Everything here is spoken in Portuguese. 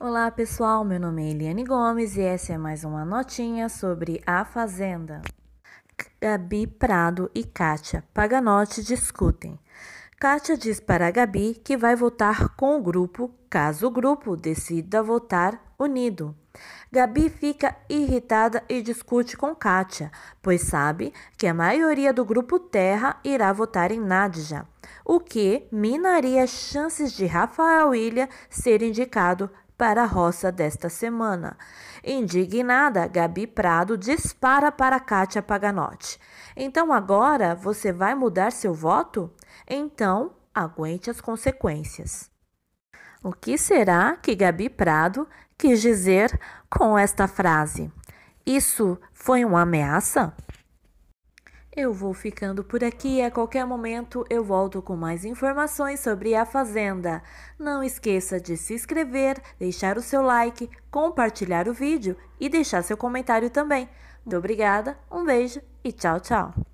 Olá pessoal, meu nome é Eliane Gomes e essa é mais uma notinha sobre A Fazenda. Gabi Prado e Kátia Paganotti discutem. Kátia diz para Gabi que vai votar com o grupo caso o grupo decida votar unido. Gabi fica irritada e discute com Kátia, pois sabe que a maioria do grupo Terra irá votar em Nadja, o que minaria as chances de Rafael Ilha ser indicado para a roça desta semana. Indignada, Gabi Prado dispara para Kátia Paganotti. Então agora você vai mudar seu voto? Então aguente as consequências. O que será que Gabi Prado quis dizer com esta frase? Isso foi uma ameaça? Eu vou ficando por aqui a qualquer momento eu volto com mais informações sobre a Fazenda. Não esqueça de se inscrever, deixar o seu like, compartilhar o vídeo e deixar seu comentário também. Muito obrigada, um beijo e tchau, tchau!